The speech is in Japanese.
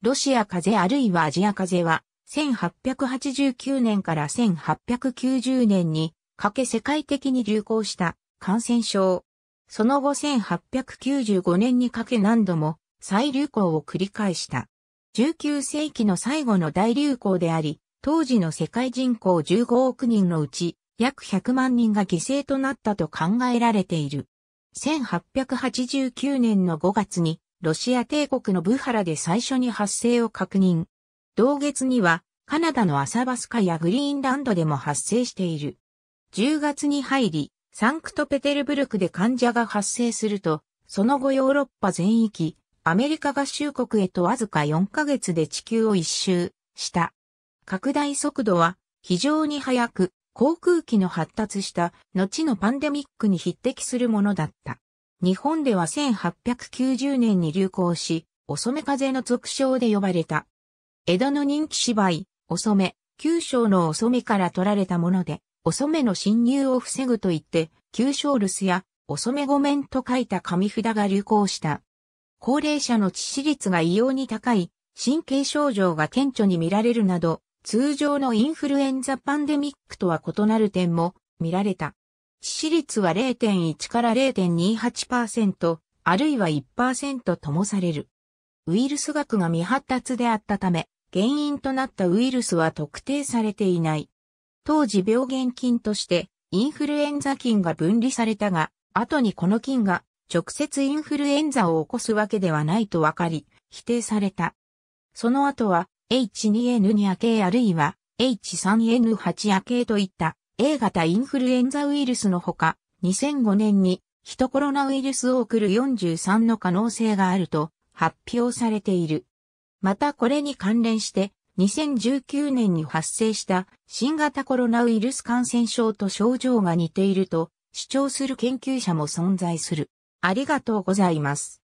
ロシア風あるいはアジア風は、1889年から1890年にかけ世界的に流行した感染症。その後1895年にかけ何度も再流行を繰り返した。19世紀の最後の大流行であり、当時の世界人口15億人のうち約100万人が犠牲となったと考えられている。1889年の5月にロシア帝国のブハラで最初に発生を確認。同月には、カナダのアサバスカやグリーンランドでも発生している。10月に入り、サンクトペテルブルクで患者が発生すると、その後ヨーロッパ全域、アメリカ合衆国へとわずか4ヶ月で地球を一周した。拡大速度は非常に速く、航空機の発達した後のパンデミックに匹敵するものだった。日本では1890年に流行し、遅め風の俗称で呼ばれた。江戸の人気芝居、遅め、九章の遅めから取られたもので、遅めの侵入を防ぐと言って、九章留守や遅めごめんと書いた紙札が流行した。高齢者の致死率が異様に高い、神経症状が顕著に見られるなど、通常のインフルエンザパンデミックとは異なる点も見られた。致死率は0.1から0.28%、あるいは1%ともされる。ウイルス学が未発達であったため、原因となったウイルスは特定されていない。当時病原菌としてインフルエンザ菌が分離されたが、後にこの菌が直接インフルエンザを起こすわけではないと分かり、否定された。その後は H2N2 亜系あるいは H3N8 亜系といった A 型インフルエンザウイルスのほか、2005年にヒトコロナウイルスを送る43の可能性があると発表されている。またこれに関連して2019年に発生した新型コロナウイルス感染症と症状が似ていると主張する研究者も存在する。ありがとうございます。